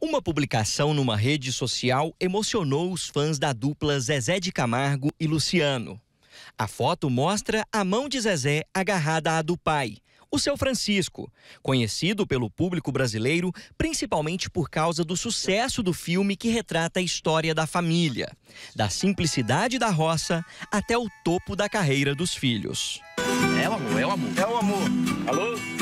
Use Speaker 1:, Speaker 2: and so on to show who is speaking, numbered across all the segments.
Speaker 1: Uma publicação numa rede social emocionou os fãs da dupla Zezé de Camargo e Luciano. A foto mostra a mão de Zezé agarrada à do pai, o seu Francisco, conhecido pelo público brasileiro principalmente por causa do sucesso do filme que retrata a história da família, da simplicidade da roça até o topo da carreira dos filhos. É o amor, é o amor. É o amor. Alô?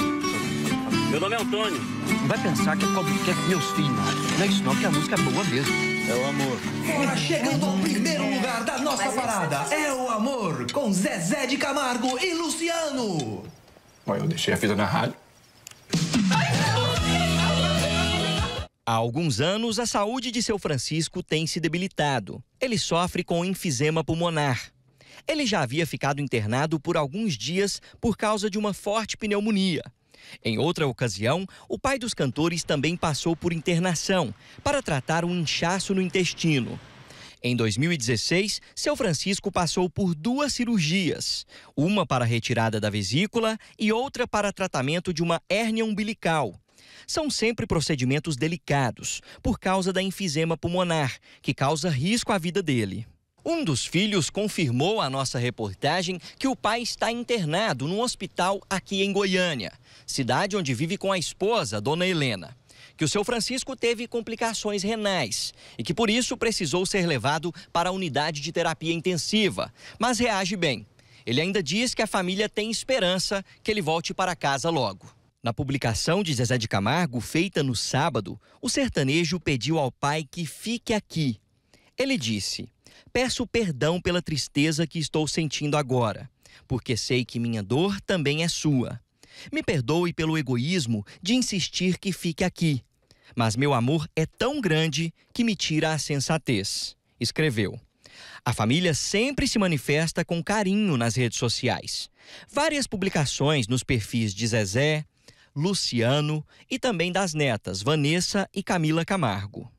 Speaker 1: Meu nome é Antônio. vai pensar que é qualquer é meus filhos, não. é isso não, que a música é boa mesmo. É o amor. chegando ao primeiro lugar da nossa parada, é o amor, com Zezé de Camargo e Luciano. Olha, eu deixei a fita na rádio. Há alguns anos, a saúde de seu Francisco tem se debilitado. Ele sofre com enfisema pulmonar. Ele já havia ficado internado por alguns dias por causa de uma forte pneumonia. Em outra ocasião, o pai dos cantores também passou por internação para tratar um inchaço no intestino. Em 2016, seu Francisco passou por duas cirurgias, uma para retirada da vesícula e outra para tratamento de uma hérnia umbilical. São sempre procedimentos delicados, por causa da enfisema pulmonar, que causa risco à vida dele. Um dos filhos confirmou à nossa reportagem que o pai está internado num hospital aqui em Goiânia, cidade onde vive com a esposa, dona Helena. Que o seu Francisco teve complicações renais e que por isso precisou ser levado para a unidade de terapia intensiva, mas reage bem. Ele ainda diz que a família tem esperança que ele volte para casa logo. Na publicação de Zezé de Camargo, feita no sábado, o sertanejo pediu ao pai que fique aqui. Ele disse: Peço perdão pela tristeza que estou sentindo agora, porque sei que minha dor também é sua. Me perdoe pelo egoísmo de insistir que fique aqui, mas meu amor é tão grande que me tira a sensatez. Escreveu. A família sempre se manifesta com carinho nas redes sociais. Várias publicações nos perfis de Zezé, Luciano e também das netas Vanessa e Camila Camargo.